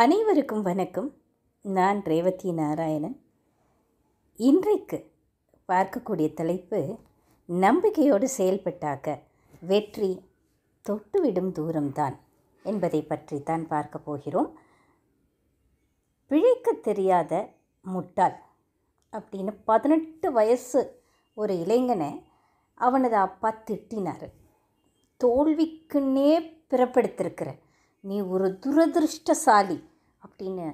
அனைவருக்கும் வணக்கம் நான் ரேவதி நாராயணன் இன்றைக்கு பார்க்கக்கூடிய தலைப்பு நம்பிக்கையோடு செயல்பட்டாக வெற்றி தொட்டுவிடும் தூரம்தான் என்பதை பற்றி தான் பார்க்க போகிறோம் பிழைக்க தெரியாத முட்டாள் அப்படின்னு பதினெட்டு வயசு ஒரு இளைஞனை அவனது அப்பா திட்டினார் தோல்விக்குன்னே பிறப்படுத்திருக்கிறேன் நீ ஒரு துரதிருஷ்டசாலி அப்படின்னு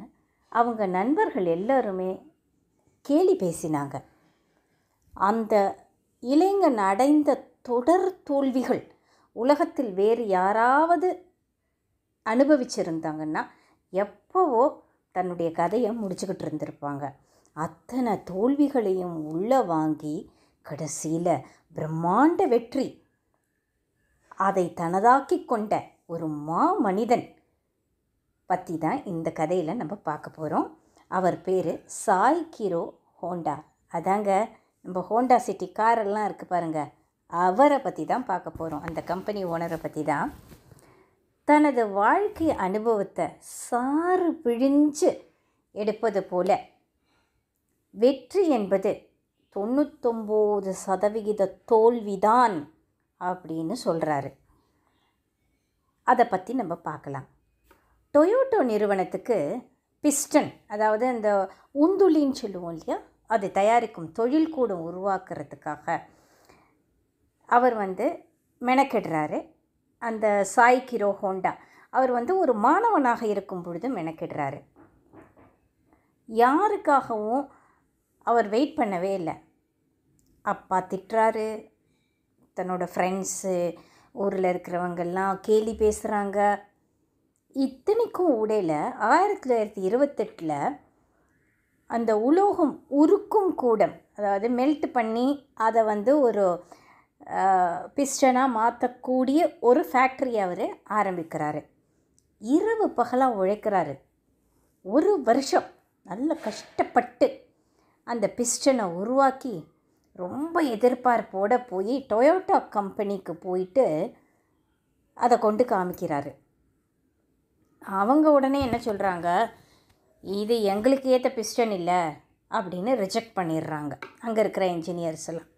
அவங்க நண்பர்கள் எல்லோருமே கேலி பேசினாங்க அந்த இளைஞன் அடைந்த தொடர் தோல்விகள் உலகத்தில் வேறு யாராவது அனுபவிச்சிருந்தாங்கன்னா எப்போவோ தன்னுடைய கதையை முடிச்சுக்கிட்டு இருந்திருப்பாங்க அத்தனை தோல்விகளையும் உள்ளே வாங்கி கடைசியில் பிரம்மாண்ட வெற்றி அதை தனதாக்கி கொண்ட ஒரு மா மனிதன் பற்றி தான் இந்த கதையில் நம்ம பார்க்க போகிறோம் அவர் பேர் சாய் கிரோ ஹோண்டா அதாங்க நம்ம ஹோண்டா சிட்டி காரெல்லாம் இருக்குது பாருங்கள் அவரை பற்றி தான் பார்க்க போகிறோம் அந்த கம்பெனி ஓனரை பற்றி தான் தனது வாழ்க்கை அனுபவத்தை சாறு பிழிஞ்சு எடுப்பது போல வெற்றி என்பது தொண்ணூத்தொம்பது சதவிகித தோல்விதான் அப்படின்னு சொல்கிறாரு அதை பற்றி நம்ம பார்க்கலாம் டொயோட்டோ நிறுவனத்துக்கு பிஸ்டன் அதாவது அந்த உந்துளின்னு சொல்லுவோம் இல்லையா அது தயாரிக்கும் தொழில் கூடம் உருவாக்குறதுக்காக அவர் வந்து மெனக்கெடுறாரு அந்த சாய் கிரோ ஹோண்டா அவர் வந்து ஒரு மாணவனாக இருக்கும் பொழுது மெனக்கெடுறாரு யாருக்காகவும் அவர் வெயிட் பண்ணவே இல்லை அப்பா திட்டுறாரு தன்னோட ஃப்ரெண்ட்ஸு ஊரில் இருக்கிறவங்கெல்லாம் கேலி பேசுகிறாங்க இத்தனைக்கும் உடையில் ஆயிரத்தி தொள்ளாயிரத்தி இருபத்தெட்டில் அந்த உலோகம் உருக்கும் கூடம் அதாவது மெல்ட் பண்ணி அதை வந்து ஒரு பிஸ்டனாக மாற்றக்கூடிய ஒரு ஃபேக்ட்ரி அவர் ஆரம்பிக்கிறாரு இரவு பகலாக உழைக்கிறாரு ஒரு வருஷம் நல்ல கஷ்டப்பட்டு அந்த பிஸ்டனை உருவாக்கி ரொம்ப எதிர்பார்ப்போடு போய் டொயோட்டா கம்பெனிக்கு போயிட்டு அதை கொண்டு காமிக்கிறாரு அவங்க உடனே என்ன சொல்கிறாங்க இது எங்களுக்கு ஏற்ற பிஸ்டன் இல்லை அப்படின்னு ரிஜெக்ட் பண்ணிடுறாங்க அங்கே இருக்கிற இன்ஜினியர்ஸ் எல்லாம்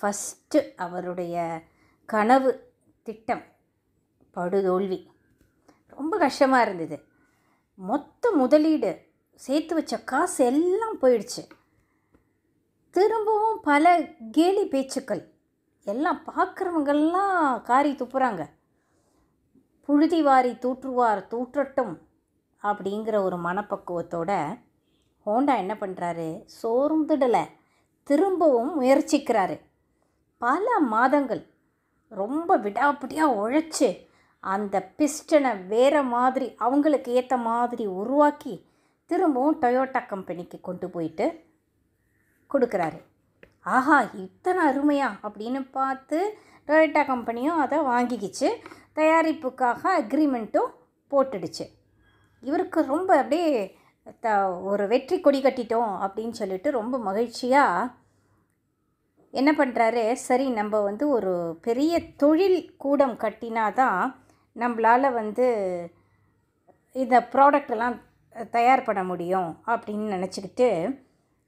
ஃபஸ்ட்டு அவருடைய கனவு திட்டம் படுதோல்வி ரொம்ப கஷ்டமாக இருந்தது மொத்த முதலீடு சேர்த்து வச்ச காசு எல்லாம் போயிடுச்சு திரும்பவும் பல கேலி பேச்சுக்கள் எல்லாம் பார்க்குறவங்கள்லாம் காரி துப்புறாங்க புழுதி வாரி தூற்றுவார் தூற்றட்டும் அப்படிங்கிற ஒரு மனப்பக்குவத்தோட ஹோண்டா என்ன பண்ணுறாரு சோர்ந்துடலை திரும்பவும் முயற்சிக்கிறாரு பல மாதங்கள் ரொம்ப விடாப்பிடியாக உழைச்சி அந்த பிஸ்டனை வேறு மாதிரி அவங்களுக்கு ஏற்ற மாதிரி உருவாக்கி திரும்பவும் டொயோட்டா கம்பெனிக்கு கொண்டு போயிட்டு கொடுக்குறாரு ஆஹா இத்தனை அருமையா அப்படின்னு பார்த்து டொயோட்டா கம்பெனியும் அதை வாங்கிக்கிச்சு தயாரிப்புக்காக அக்ரிமெண்ட்டும் போட்டுடுச்சு இவருக்கு ரொம்ப அப்படியே த ஒரு வெற்றி கொடி கட்டிட்டோம் அப்படின்னு சொல்லிட்டு ரொம்ப மகிழ்ச்சியாக என்ன பண்ணுறாரு சரி நம்ம வந்து ஒரு பெரிய தொழில் கூடம் கட்டினா தான் நம்மளால் வந்து இந்த ப்ராடக்டெல்லாம் தயார் பண்ண முடியும் அப்படின்னு நினச்சிக்கிட்டு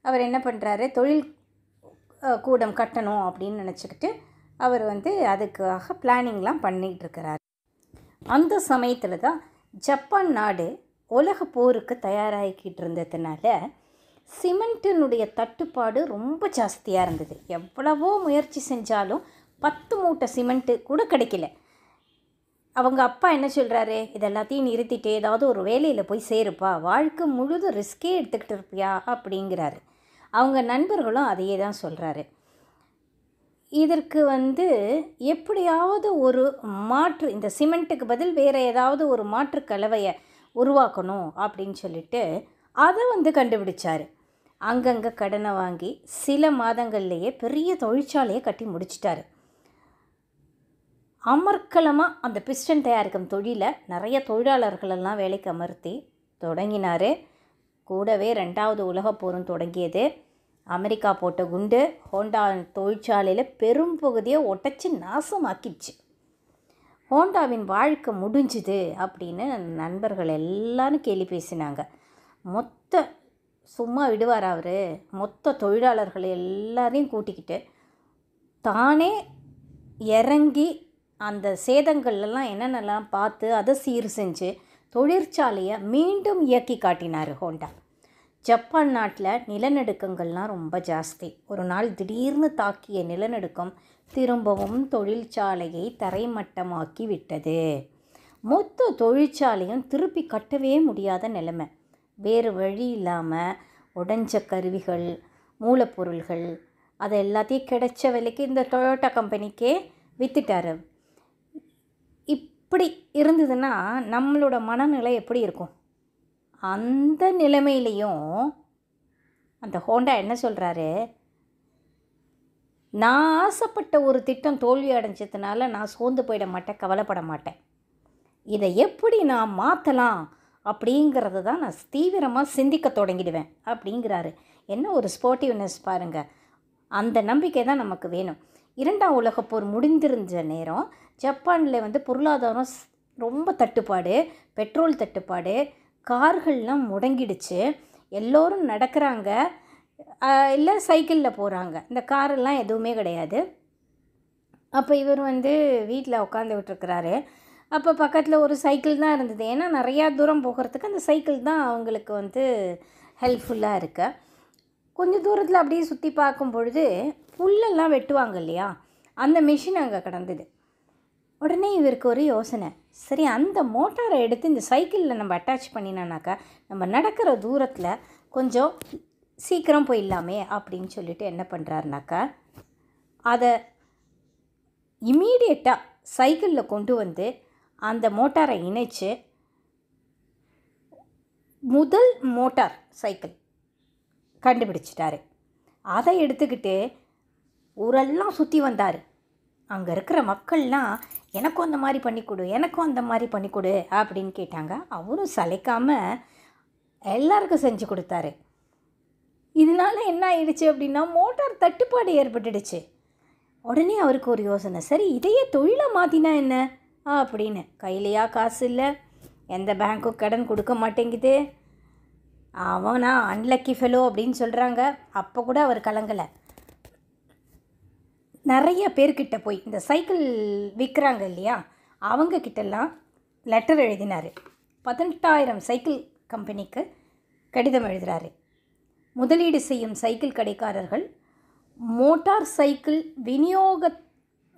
அவர் என்ன பண்ணுறாரு தொழில் கூடம் கட்டணும் அப்படின்னு நினச்சிக்கிட்டு அவர் வந்து அதுக்காக பிளானிங்லாம் பண்ணிகிட்டு இருக்கிறார் அந்த சமயத்தில் தான் ஜப்பான் நாடு உலக போருக்கு தயாராகிக்கிட்டு இருந்ததுனால சிமெண்ட்டினுடைய தட்டுப்பாடு ரொம்ப ஜாஸ்தியாக இருந்தது எவ்வளவோ முயற்சி செஞ்சாலும் பத்து மூட்டை சிமெண்ட்டு கூட கிடைக்கல அவங்க அப்பா என்ன சொல்கிறாரு இதெல்லாத்தையும் நிறுத்திட்டு ஏதாவது ஒரு வேலையில் போய் சேருப்பா வாழ்க்கை முழுதும் ரிஸ்கே எடுத்துக்கிட்டு இருப்பியா அப்படிங்கிறாரு அவங்க நண்பர்களும் அதையே தான் சொல்கிறாரு இதற்கு வந்து எப்படியாவது ஒரு மாற்று இந்த சிமெண்ட்டுக்கு பதில் வேறு ஏதாவது ஒரு மாற்று கலவையை உருவாக்கணும் அப்படின்னு சொல்லிட்டு அதை வந்து கண்டுபிடிச்சார் அங்கங்கே கடனை வாங்கி சில மாதங்கள்லேயே பெரிய தொழிற்சாலையை கட்டி முடிச்சிட்டாரு அமர்க்கலமாக அந்த பிஸ்டன் தயாரிக்கும் தொழிலை நிறைய தொழிலாளர்களெல்லாம் வேலைக்கு அமர்த்தி தொடங்கினார் கூடவே ரெண்டாவது உலகப்போரும் தொடங்கியது அமெரிக்கா போட்ட குண்டு ஹோண்டா தொழிற்சாலையில் பெரும் பகுதியை ஒட்டச்சி நாசமாக்கிடுச்சு ஹோண்டாவின் வாழ்க்கை முடிஞ்சுது அப்படின்னு நண்பர்கள் எல்லாரும் கேள்வி பேசினாங்க மொத்த சும்மா விடுவார் அவர் மொத்த தொழிலாளர்கள் எல்லாரையும் கூட்டிக்கிட்டு தானே இறங்கி அந்த சேதங்கள்லாம் என்னென்னலாம் பார்த்து அதை சீர் செஞ்சு தொழிற்சாலையை மீண்டும் இயக்கி காட்டினார் ஹோண்டா ஜப்பான் நாட்டில் நிலநடுக்கங்கள்லாம் ரொம்ப ஜாஸ்தி ஒரு நாள் திடீர்னு தாக்கிய நிலநடுக்கம் திரும்பவும் தொழிற்சாலையை தரைமட்டமாக்கி விட்டது மொத்த தொழிற்சாலையும் திருப்பி கட்டவே முடியாத நிலைமை வேறு வழி இல்லாமல் உடஞ்ச கருவிகள் மூலப்பொருள்கள் அதை எல்லாத்தையும் கிடைச்ச விலைக்கு இந்த டொயோட்டா கம்பெனிக்கே விற்றுட்டாரு இப்படி இருந்ததுன்னா நம்மளோட மனநிலை எப்படி இருக்கும் அந்த நிலைமையிலையும் அந்த ஹோண்டா என்ன சொல்கிறாரு நான் ஆசைப்பட்ட ஒரு திட்டம் தோல்வி அடைஞ்சதுனால நான் சோர்ந்து போயிட மாட்டேன் கவலைப்பட மாட்டேன் இதை எப்படி நான் மாற்றலாம் அப்படிங்கிறத தான் நான் தீவிரமாக சிந்திக்க தொடங்கிடுவேன் அப்படிங்கிறாரு என்ன ஒரு ஸ்போர்ட்டிவ்னஸ் பாருங்கள் அந்த நம்பிக்கை தான் நமக்கு வேணும் இரண்டாம் உலகப்போர் முடிந்திருந்த நேரம் ஜப்பானில் வந்து பொருளாதாரம் ரொம்ப தட்டுப்பாடு பெட்ரோல் தட்டுப்பாடு கார்கள்லாம் முடங்கிடுச்சு எல்லோரும் நடக்கிறாங்க இல்லை சைக்கிளில் போகிறாங்க இந்த காரெல்லாம் எதுவுமே கிடையாது அப்போ இவர் வந்து வீட்டில் உட்காந்து விட்டுருக்கிறாரு அப்போ பக்கத்தில் ஒரு சைக்கிள் தான் இருந்தது ஏன்னா நிறையா தூரம் போகிறதுக்கு அந்த சைக்கிள் தான் அவங்களுக்கு வந்து ஹெல்ப்ஃபுல்லாக இருக்கு கொஞ்சம் தூரத்தில் அப்படியே சுற்றி பார்க்கும் பொழுது புல்லெல்லாம் வெட்டுவாங்க இல்லையா அந்த மிஷின் அங்கே கிடந்தது உடனே இவருக்கு ஒரு யோசனை சரி அந்த மோட்டாரை எடுத்து இந்த சைக்கிளில் நம்ம அட்டாச் பண்ணினோன்னாக்கா நம்ம நடக்கிற தூரத்தில் கொஞ்சம் சீக்கிரம் போயிடலாமே அப்படின்னு சொல்லிட்டு என்ன பண்ணுறாருனாக்கா அதை இமீடியட்டாக சைக்கிளில் கொண்டு வந்து அந்த மோட்டாரை இணைச்சு முதல் மோட்டார் சைக்கிள் கண்டுபிடிச்சிட்டாரு அதை எடுத்துக்கிட்டு ஊரெல்லாம் சுற்றி வந்தார் அங்கே இருக்கிற மக்கள்லாம் எனக்கும் அந்த மாதிரி பண்ணி கொடு எனக்கும் அந்த மாதிரி பண்ணி கொடு அப்படின்னு கேட்டாங்க அவரும் சளைக்காமல் எல்லாருக்கும் செஞ்சு கொடுத்தாரு இதனால் என்ன ஆயிடுச்சு அப்படின்னா மோட்டார் தட்டுப்பாடு ஏற்பட்டுடுச்சு உடனே அவருக்கு ஒரு யோசனை சரி இதையே தொழிலை மாற்றினா என்ன அப்படின்னு கையிலையா காசு இல்லை எந்த பேங்க்கும் கடன் கொடுக்க மாட்டேங்குது அவனா அன்லக்கி ஃபெலோ அப்படின்னு சொல்கிறாங்க அப்போ கூட அவர் கலங்கலை நிறைய பேர்கிட்ட போய் இந்த சைக்கிள் விற்கிறாங்க இல்லையா கிட்டெல்லாம் லெட்டர் எழுதினார் பதினெட்டாயிரம் சைக்கிள் கம்பெனிக்கு கடிதம் எழுதுகிறாரு முதலீடு செய்யும் சைக்கிள் கடைக்காரர்கள் மோட்டார் சைக்கிள் விநியோக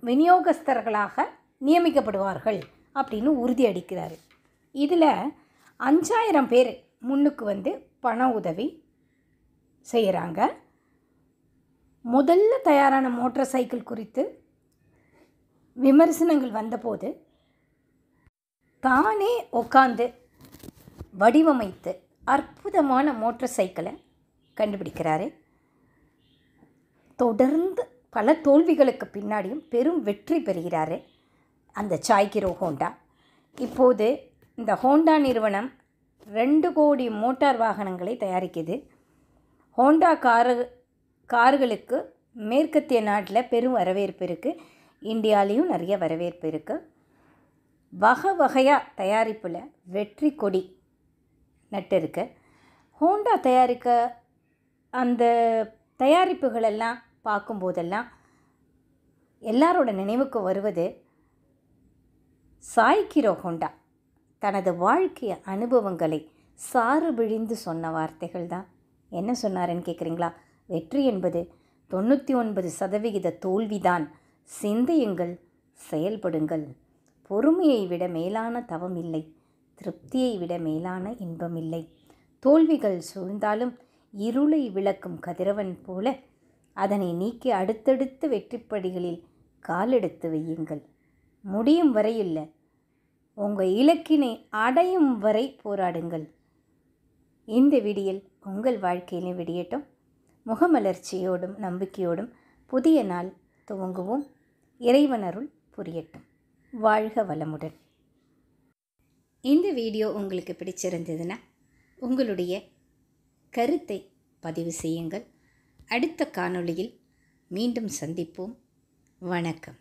விநியோகஸ்தர்களாக நியமிக்கப்படுவார்கள் அப்படின்னு உறுதி அடிக்கிறாரு இதில் அஞ்சாயிரம் பேர் முன்னுக்கு வந்து பண உதவி செய்கிறாங்க முதல்ல தயாரான மோட்டார் சைக்கிள் குறித்து விமர்சனங்கள் வந்தபோது தானே உட்காந்து வடிவமைத்து அற்புதமான மோட்டார் சைக்கிளை கண்டுபிடிக்கிறாரு தொடர்ந்து பல தோல்விகளுக்கு பின்னாடியும் பெரும் வெற்றி பெறுகிறாரு அந்த சாய்கிரோ ஹோண்டா இப்போது இந்த ஹோண்டா நிறுவனம் ரெண்டு கோடி மோட்டார் வாகனங்களை தயாரிக்குது ஹோண்டா காரு கார்களுக்கு மேற்கத்திய நாட்டில் பெரும் வரவேற்பு இருக்குது இந்தியாலேயும் நிறைய வரவேற்பு இருக்குது வகை வகையாக தயாரிப்பில் வெற்றி கொடி நட்டிருக்கு ஹோண்டா தயாரிக்க அந்த தயாரிப்புகளெல்லாம் பார்க்கும்போதெல்லாம் எல்லாரோட நினைவுக்கு வருவது சாய்கிரோ ஹோண்டா தனது வாழ்க்கைய அனுபவங்களை சாறு விழிந்து சொன்ன வார்த்தைகள் தான் என்ன சொன்னாருன்னு கேட்குறீங்களா வெற்றி என்பது தொண்ணூற்றி ஒன்பது சதவிகித தோல்விதான் சிந்தியுங்கள் செயல்படுங்கள் பொறுமையை விட மேலான தவம் இல்லை திருப்தியை விட மேலான இன்பம் இல்லை தோல்விகள் சூழ்ந்தாலும் இருளை விளக்கும் கதிரவன் போல அதனை நீக்கி அடுத்தடுத்த வெற்றிப்படிகளில் காலெடுத்து வையுங்கள் முடியும் வரை உங்கள் இலக்கினை அடையும் வரை போராடுங்கள் இந்த விடியல் உங்கள் வாழ்க்கையிலே விடியட்டும் முகமலர்ச்சியோடும் நம்பிக்கையோடும் புதிய நாள் துவங்குவோம் இறைவனருள் புரியட்டும் வாழ்க வளமுடன் இந்த வீடியோ உங்களுக்கு பிடிச்சிருந்ததுன்னா உங்களுடைய கருத்தை பதிவு செய்யுங்கள் அடுத்த காணொளியில் மீண்டும் சந்திப்போம் வணக்கம்